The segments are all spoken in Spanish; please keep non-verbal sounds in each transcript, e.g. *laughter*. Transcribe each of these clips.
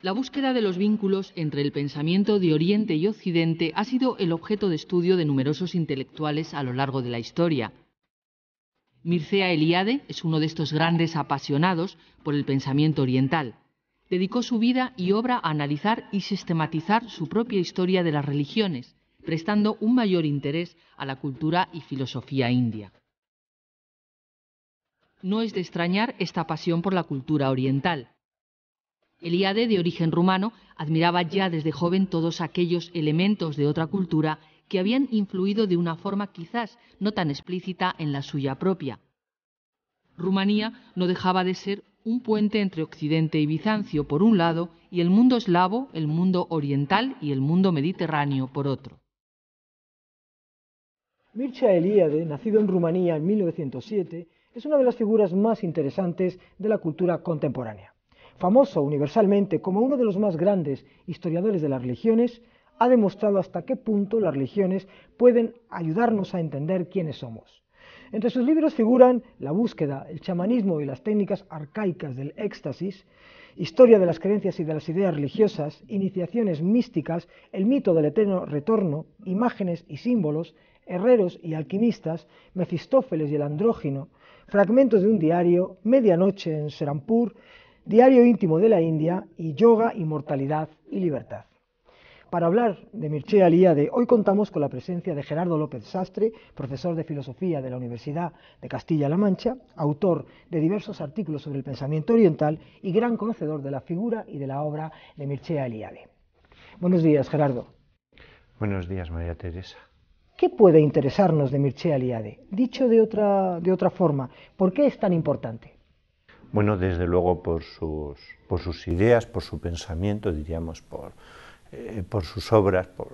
La búsqueda de los vínculos entre el pensamiento de Oriente y Occidente ha sido el objeto de estudio de numerosos intelectuales a lo largo de la historia. Mircea Eliade es uno de estos grandes apasionados por el pensamiento oriental. Dedicó su vida y obra a analizar y sistematizar su propia historia de las religiones, prestando un mayor interés a la cultura y filosofía india. No es de extrañar esta pasión por la cultura oriental Eliade, de origen rumano, admiraba ya desde joven todos aquellos elementos de otra cultura que habían influido de una forma quizás no tan explícita en la suya propia. Rumanía no dejaba de ser un puente entre Occidente y Bizancio por un lado y el mundo eslavo, el mundo oriental y el mundo mediterráneo por otro. Mircea Eliade, nacido en Rumanía en 1907, es una de las figuras más interesantes de la cultura contemporánea famoso universalmente como uno de los más grandes historiadores de las religiones, ha demostrado hasta qué punto las religiones pueden ayudarnos a entender quiénes somos. Entre sus libros figuran La búsqueda, el chamanismo y las técnicas arcaicas del éxtasis, Historia de las creencias y de las ideas religiosas, Iniciaciones místicas, El mito del eterno retorno, Imágenes y símbolos, Herreros y alquimistas, Mefistófeles y el andrógino, Fragmentos de un diario, Medianoche en Serampur, Diario íntimo de la India y Yoga, Inmortalidad y Libertad. Para hablar de Mircea Eliade, hoy contamos con la presencia de Gerardo López Sastre, profesor de Filosofía de la Universidad de Castilla-La Mancha, autor de diversos artículos sobre el pensamiento oriental y gran conocedor de la figura y de la obra de Mircea Eliade. Buenos días, Gerardo. Buenos días, María Teresa. ¿Qué puede interesarnos de Mircea Eliade? Dicho de otra, de otra forma, ¿por qué es tan importante? bueno, desde luego por sus, ideas, por su pensamiento, diríamos, por, eh, sus obras, por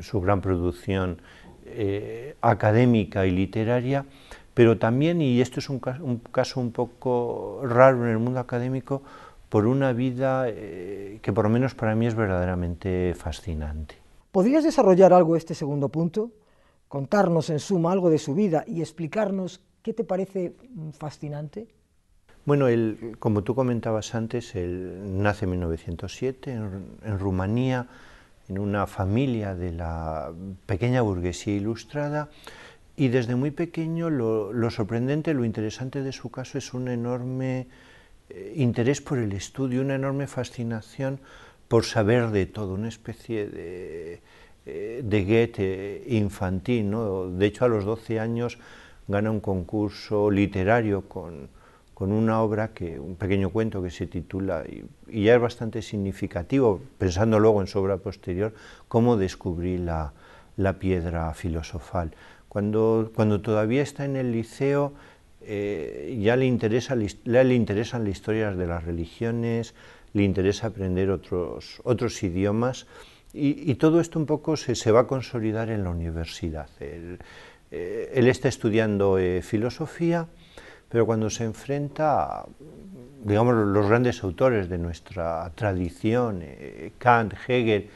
su gran producción eh, académica y literaria, pero también, y esto es un, caso un poco raro en el mundo académico, por una vida eh, que por lo menos para mí es verdaderamente fascinante. ¿Podrías desarrollar algo este segundo punto? Contarnos en suma algo de su vida y explicarnos qué te parece mm, fascinante? Bueno, el, como tú comentabas antes, él nace en 1907 en, Rumanía, en una familia de la pequeña burguesía ilustrada, y desde muy pequeño lo, sorprendente, lo interesante de su caso es un enorme eh, interés por el estudio, una enorme fascinación por saber de todo, una especie de, eh, de infantil. ¿no? De hecho, a los 12 años gana un concurso literario con con una obra, que, un pequeño cuento que se titula, y, ya es bastante significativo, pensando luego en su obra posterior, cómo descubrí la, la piedra filosofal. Cuando, cuando todavía está en el liceo, eh, ya le, interesa, le, interesan las historias de las religiones, le interesa aprender otros, otros idiomas y, todo esto un poco se, se, va a consolidar en la universidad. Él, eh, está estudiando eh, filosofía pero cuando se enfrenta, digamos, los grandes autores de nuestra tradición, eh, Kant, Hegel,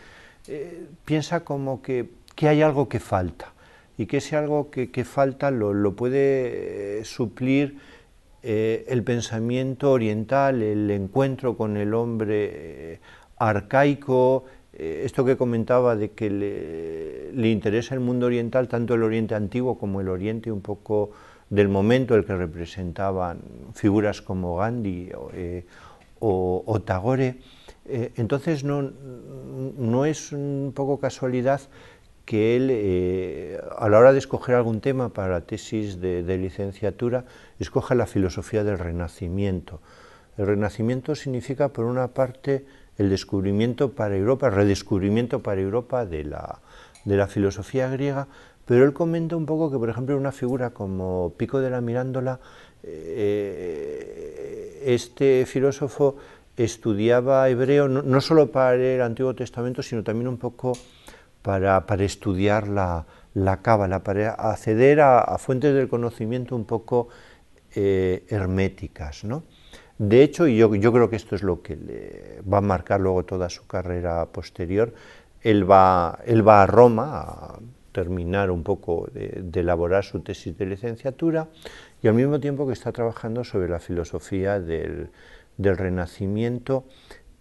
eh, piensa como que, hay algo que falta y que ese algo que, falta lo, puede eh, suplir el pensamiento oriental, el encuentro con el hombre arcaico, esto que comentaba de que le, interesa el mundo oriental, tanto el oriente antiguo como el oriente un poco del momento el que representaban figuras como Gandhi eh, o, Tagore. Eh, entonces no, no, es un poco casualidad que él, eh, a la hora de escoger algún tema para tesis de, licenciatura, escoja la filosofía del renacimiento. El renacimiento significa, por una parte, el descubrimiento para Europa, el redescubrimiento para Europa de la, de la filosofía griega, pero él comenta un poco que, por ejemplo, una figura como Pico de la Mirándola, eh, este filósofo estudiaba hebreo no, sólo solo para el Antiguo Testamento, sino también un poco para, estudiar la, la cábala, para acceder a, fuentes del conocimiento un poco eh, herméticas. De hecho, y yo, yo, creo que esto es lo que le va a marcar luego toda su carrera posterior, él va, él va a Roma a terminar un poco de, elaborar su tesis de licenciatura y al mismo tiempo que está trabajando sobre la filosofía del, Renacimiento,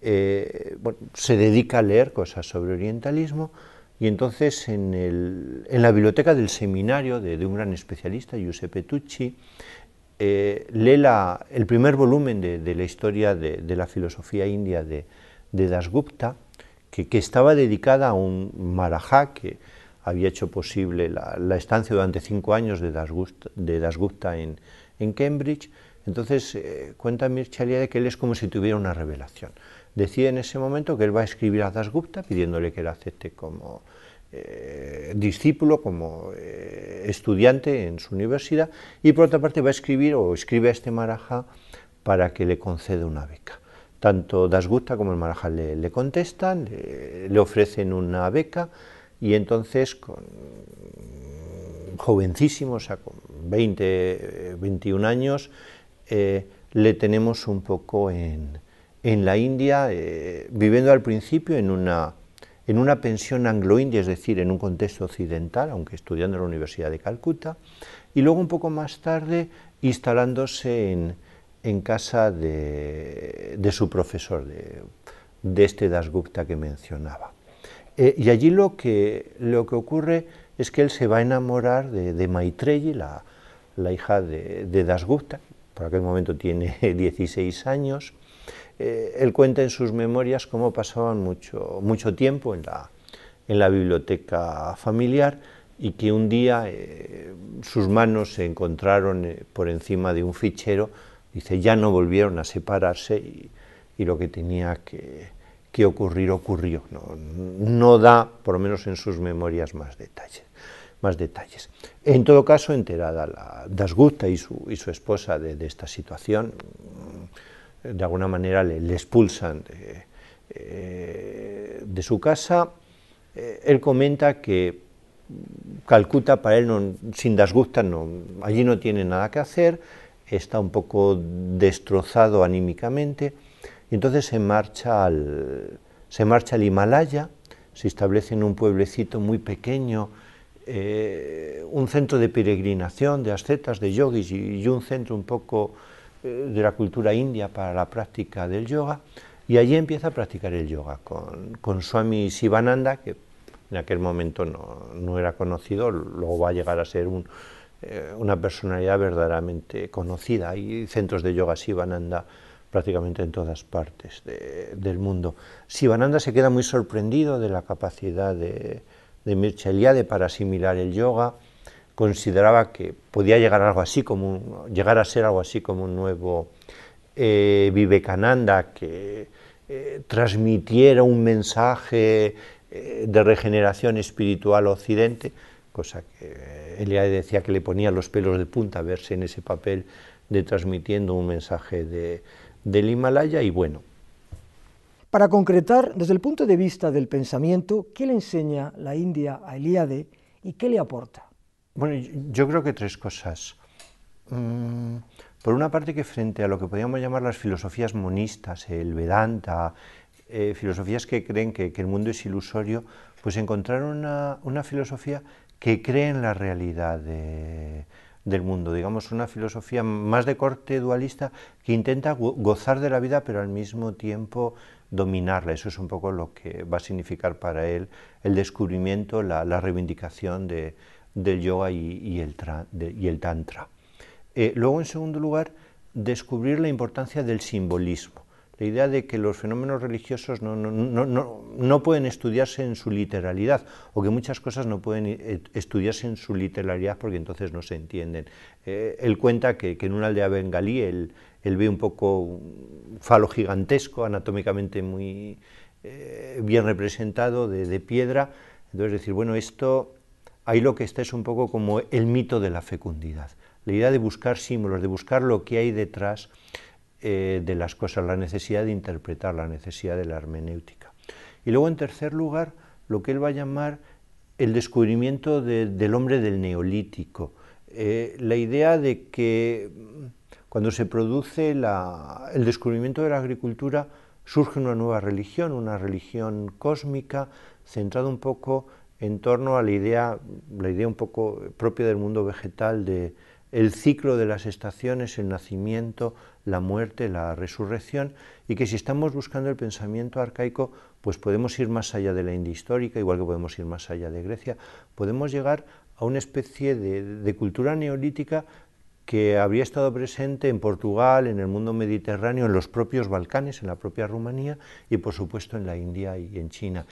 eh, se dedica a leer cosas sobre orientalismo y entonces en, la biblioteca del seminario de, un gran especialista, Giuseppe Tucci, eh, lee el primer volumen de, la historia de, la filosofía india de, Dasgupta que, estaba dedicada a un marajá que había hecho posible la, estancia durante cinco años de Dasgupta, en, Cambridge. Entonces eh, cuenta Mircea de que él es como si tuviera una revelación. Decía en ese momento que él va a escribir a Dasgupta pidiéndole que le acepte como, eh, discípulo, como eh, estudiante en su universidad, y por otra parte va a escribir o escribe a este marajá para que le conceda una beca. Tanto Dasgupta como el Marajal le, contestan, le, ofrecen una beca y entonces, con, jovencísimo, o sea, con 20, 21 años, eh, le tenemos un poco en, la India, eh, viviendo al principio en una, en una pensión anglo-india, es decir, en un contexto occidental, aunque estudiando en la Universidad de Calcuta, y luego un poco más tarde instalándose en, en casa de, su profesor, de, este Dasgupta que mencionaba. Eh, y allí lo que, lo que ocurre es que él se va a enamorar de, de Maitreyi, la, hija de, Dasgupta, por aquel momento tiene 16 *laughs* años. Eh, él cuenta en sus memorias cómo pasaban mucho, mucho tiempo en la, biblioteca familiar y que un día eh, sus manos se encontraron por encima de un fichero Dice, ya no volvieron a separarse y, lo que tenía que, ocurrir ocurrió. No, da, por lo menos en sus memorias, más detalles. Más detalles. En todo caso, enterada la Dasgupta y su, esposa de, esta situación, mm, de alguna manera le, expulsan eh, de, su casa. Eh, él comenta que Calcuta para él, sin dasgusta, no, allí no tiene nada que hacer está un poco destrozado anímicamente, y entonces se marcha al, se marcha al Himalaya, se establece en un pueblecito muy pequeño, eh, un centro de peregrinación de ascetas, de yogis y, un centro un poco eh, de la cultura india para la práctica del yoga, y allí empieza a practicar el yoga con, con Swami Sivananda, que en aquel momento no, no era conocido, luego va a llegar a ser un, eh, una personalidad verdaderamente conocida. Hay centros de yoga Sivananda prácticamente en todas partes del mundo. Sivananda se queda muy sorprendido de la capacidad de, de Eliade para asimilar el yoga. Consideraba que podía llegar, algo así como llegar a ser algo así como un nuevo eh, Vivekananda que eh, transmitiera un mensaje de regeneración espiritual occidente, cosa que Eliade decía que le ponía los pelos de punta verse en ese papel de transmitiendo un mensaje de, del Himalaya y bueno. Para concretar, desde el punto de vista del pensamiento, ¿qué le enseña la India a Eliade y qué le aporta? Bueno, yo creo que tres cosas. Mm, por una parte que frente a lo que podríamos llamar las filosofías monistas, el Vedanta, eh, filosofías que creen que, el mundo es ilusorio, pues encontraron una, una filosofía que cree en la realidad del mundo, digamos una filosofía más de corte dualista que intenta gozar de la vida pero al mismo tiempo dominarla. Eso es un poco lo que va a significar para él el descubrimiento, la, reivindicación del yoga y, el y tantra. Eh, luego, en segundo lugar, descubrir la importancia del simbolismo la idea de que los fenómenos religiosos no, pueden estudiarse en su literalidad o que muchas cosas no pueden eh, estudiarse en su literalidad porque entonces no se entienden. Eh, él cuenta que, en una aldea bengalí él, ve un poco un falo gigantesco, anatómicamente muy eh, bien representado, de, de piedra. Entonces decir, bueno, esto ahí lo que está es un poco como el mito de la fecundidad, la idea de buscar símbolos, de buscar lo que hay detrás eh, de las cosas, la necesidad de interpretar, la necesidad de la hermenéutica. Y luego, en tercer lugar, lo que él va a llamar el descubrimiento del hombre del neolítico, eh, la idea de que mm, cuando se produce la, el descubrimiento de la agricultura, surge una nueva religión, una religión cósmica, centrada un poco en torno a la idea, la idea un poco propia del mundo vegetal de el ciclo de las estaciones, el nacimiento, la muerte, la resurrección, y que si estamos buscando el pensamiento arcaico, pues podemos ir más allá de la India histórica, igual que podemos ir más allá de Grecia, podemos llegar a una especie de, cultura neolítica que habría estado presente en Portugal, en el mundo mediterráneo, en los propios Balcanes, en la propia Rumanía y por supuesto en la India y en China.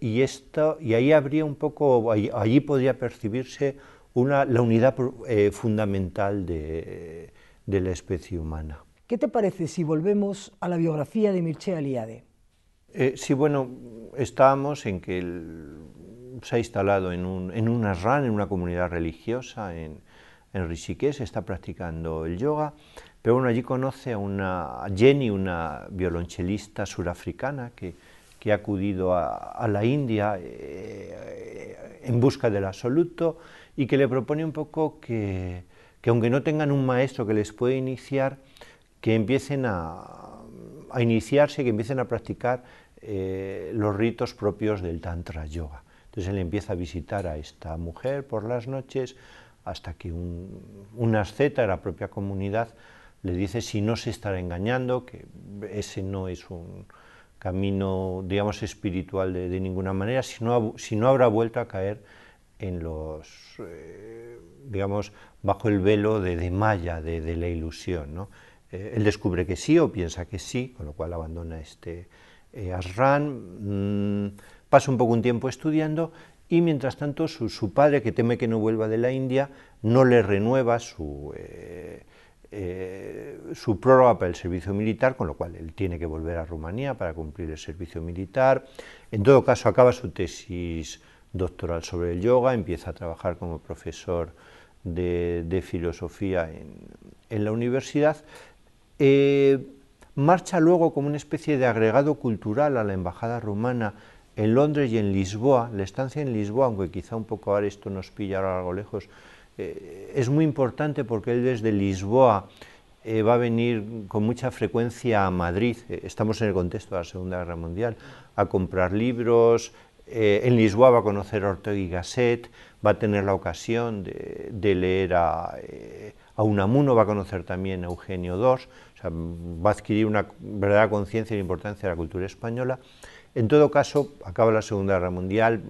Y, esto, y ahí habría un poco, allí, podría percibirse una, la unidad eh, fundamental de la especie humana. ¿Qué te parece si volvemos a la biografía de Mircea Eliade? Eh, sí, bueno, estábamos en que se ha instalado en un, en en una comunidad religiosa, en, en Rishikesh, está practicando el yoga, pero bueno, allí conoce a una Jenny, una violonchelista surafricana que, ha acudido a, la India eh, eh, en busca del absoluto y que le propone un poco que, que aunque no tengan un maestro que les pueda iniciar, que empiecen a, iniciarse, que empiecen a practicar eh, los ritos propios del Tantra Yoga. Entonces él empieza a visitar a esta mujer por las noches hasta que un, asceta de la propia comunidad le dice si no se estará engañando, que ese no es un camino, digamos, espiritual de, ninguna manera, si no, si no habrá vuelto a caer en los, eh, digamos, bajo el velo de, de de, la ilusión. Eh, él descubre que sí o piensa que sí, con lo cual abandona este eh, mm, pasa un poco un tiempo estudiando y mientras tanto su, padre, que teme que no vuelva de la India, no le renueva su, eh, su prórroga para el servicio militar, con lo cual él tiene que volver a Rumanía para cumplir el servicio militar. En todo caso, acaba su tesis doctoral sobre el yoga, empieza a trabajar como profesor de, filosofía en, en, la universidad eh, marcha luego como una especie de agregado cultural a la embajada rumana en Londres y en Lisboa. La estancia en Lisboa, aunque quizá un poco ahora esto nos pilla algo lejos, eh, es muy importante porque él desde Lisboa eh, va a venir con mucha frecuencia a Madrid, estamos en el contexto de la Segunda Guerra Mundial, a comprar libros, en Lisboa va a conocer a Ortega y Gasset, va a tener la ocasión de, leer a, a Unamuno va a conocer también a Eugenio II, o sea, va a adquirir una verdadera conciencia de la importancia de la cultura española. En todo caso, acaba la Segunda Guerra Mundial,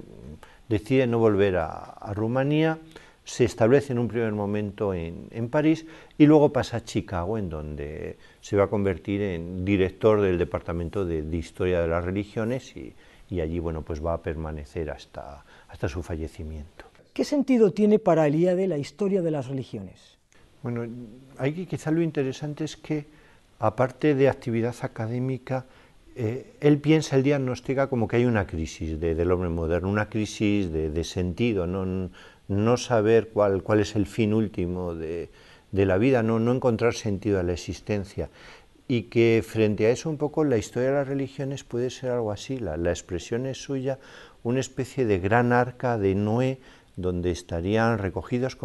decide no volver a, Rumanía, se establece en un primer momento en, París y luego pasa a Chicago, en donde se va a convertir en director del Departamento de, Historia de las Religiones y, allí bueno, pues va a permanecer hasta, hasta su fallecimiento. ¿Qué sentido tiene para de la historia de las religiones? Bueno, que quizá lo interesante es que, aparte de actividad académica, eh, él piensa, él diagnostica como que hay una crisis del hombre moderno, una crisis de, sentido, no, saber cuál, es el fin último de, la vida, no, encontrar sentido a la existencia y que frente a eso un poco la historia de las religiones puede ser algo así, la, expresión es suya, una especie de gran arca de Noé donde estarían recogidas,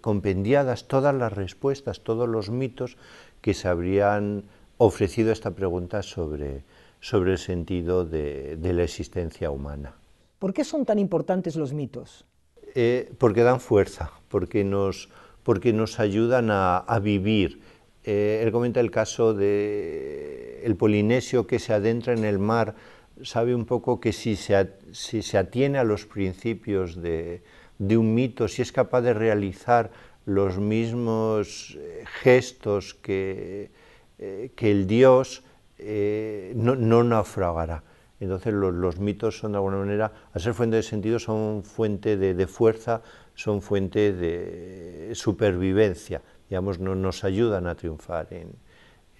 compendiadas todas las respuestas, todos los mitos que se habrían ofrecido a esta pregunta sobre, sobre el sentido de, la existencia humana. ¿Por qué son tan importantes los mitos? Eh, porque dan fuerza, porque nos, porque nos ayudan a, vivir. Eh, él comenta el caso de el polinesio que se adentra en el mar, sabe un poco que si se, si se atiene a los principios de, de un mito, si es capaz de realizar los mismos eh, gestos que, eh, que el dios, eh, no, naufragará. Entonces los, mitos son de alguna manera, al ser fuente de sentido, son fuente de, fuerza, son fuente de supervivencia, digamos, no, nos ayudan a triunfar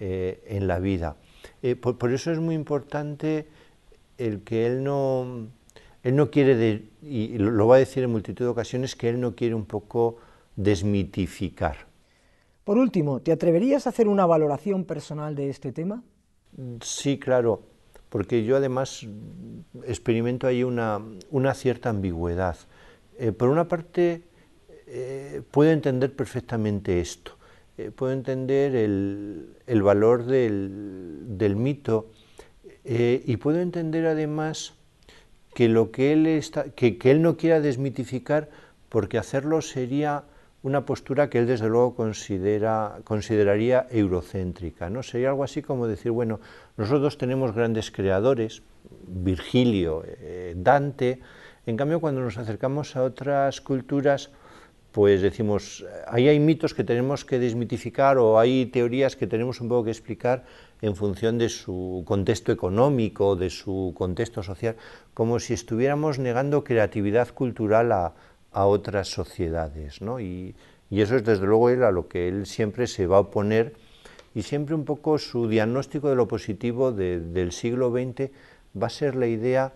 en, la vida. por, eso es muy importante el que él no, él no quiere, y lo va a decir en multitud de ocasiones, que él no quiere un poco desmitificar. Por último, ¿te atreverías a hacer una valoración personal de este tema? Mm, sí, claro, porque yo además experimento ahí una, cierta ambigüedad. Eh, por una parte, eh, puedo entender perfectamente esto, eh, puedo entender el, valor del mito y puedo entender además que lo que él, está, que, él no quiera desmitificar porque hacerlo sería una postura que él desde luego considera, consideraría eurocéntrica. ¿no? Sería algo así como decir, bueno, nosotros tenemos grandes creadores, Virgilio, eh, Dante, en cambio cuando nos acercamos a otras culturas, pues decimos, ahí hay mitos que tenemos que desmitificar o hay teorías que tenemos un poco que explicar en función de su contexto económico, de su contexto social, como si estuviéramos negando creatividad cultural a, otras sociedades. ¿no? Y, eso es desde luego él a lo que él siempre se va a oponer y siempre un poco su diagnóstico de lo positivo del siglo XX va a ser la idea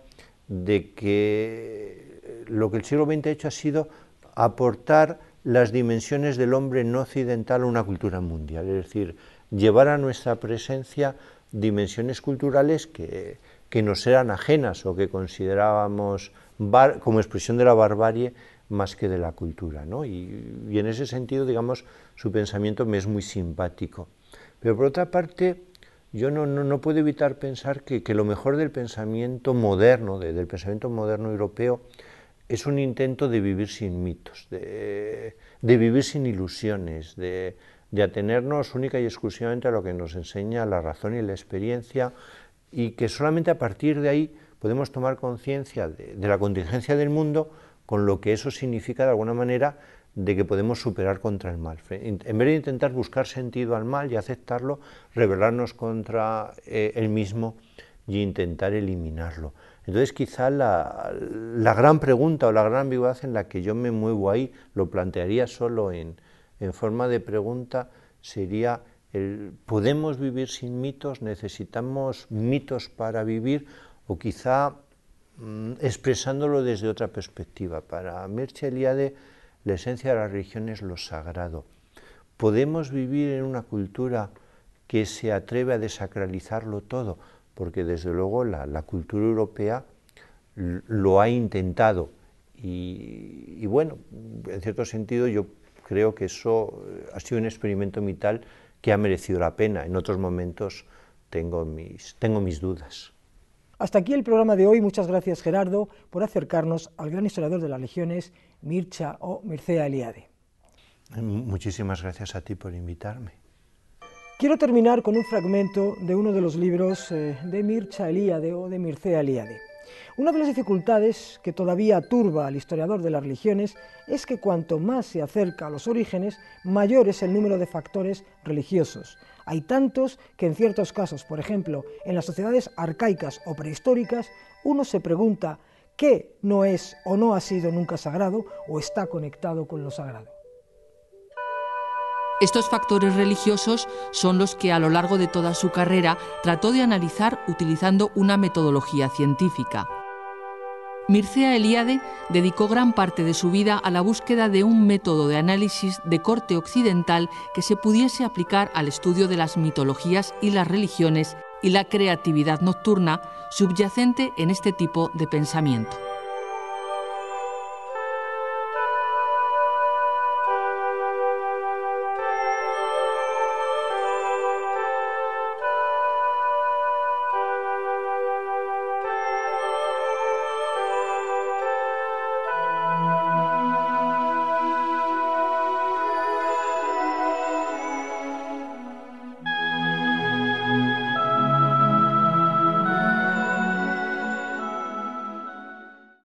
de que eh, lo que el siglo XX ha hecho ha sido aportar las dimensiones del hombre no occidental a una cultura mundial, es decir, llevar a nuestra presencia dimensiones culturales que, nos eran ajenas o que considerábamos como expresión de la barbarie más que de la cultura. Y, en ese sentido, digamos, su pensamiento me es muy simpático. Pero por otra parte, yo no, puedo evitar pensar que, lo mejor del pensamiento moderno, del pensamiento moderno europeo, es un intento de vivir sin mitos, de, de vivir sin ilusiones, de, de atenernos única y exclusivamente a lo que nos enseña la razón y la experiencia y que solamente a partir de ahí podemos tomar conciencia de, la contingencia del mundo con lo que eso significa de alguna manera de que podemos superar contra el mal. En vez de intentar buscar sentido al mal y aceptarlo, rebelarnos contra eh, el mismo y intentar eliminarlo. Entonces quizá la, gran pregunta o la gran vivaz en la que yo me muevo ahí lo plantearía solo en, en forma de pregunta sería ¿podemos vivir sin mitos? ¿Necesitamos mitos para vivir? O quizá mm, expresándolo desde otra perspectiva. Para Mircea Eliade la esencia de la religión es lo sagrado. ¿Podemos vivir en una cultura que se atreve a desacralizarlo todo? Porque desde luego la, la cultura europea lo ha intentado. y, bueno, en cierto sentido yo creo que eso eh, ha sido un experimento vital que ha merecido la pena. En otros momentos tengo mis, tengo mis dudas. Hasta aquí el programa de hoy. Muchas gracias, Gerardo, por acercarnos al gran historiador de las legiones, Mircha o Mircea Eliade. Em, muchísimas gracias a ti por invitarme. Quiero terminar con un fragmento de uno de los libros eh, de Mircha Eliade o de Mircea Eliade. Una de las dificultades que todavía turba al historiador de las religiones es que cuanto más se acerca a los orígenes, mayor es el número de factores religiosos. Hay tantos que en ciertos casos, por ejemplo, en las sociedades arcaicas o prehistóricas, uno se pregunta qué no es o no ha sido nunca sagrado o está conectado con lo sagrado. Estos factores religiosos son los que a lo largo de toda su carrera trató de analizar utilizando una metodología científica. Mircea Eliade dedicó gran parte de su vida a la búsqueda de un método de análisis de corte occidental que se pudiese aplicar al estudio de las mitologías y las religiones y la creatividad nocturna subyacente en este tipo de pensamiento.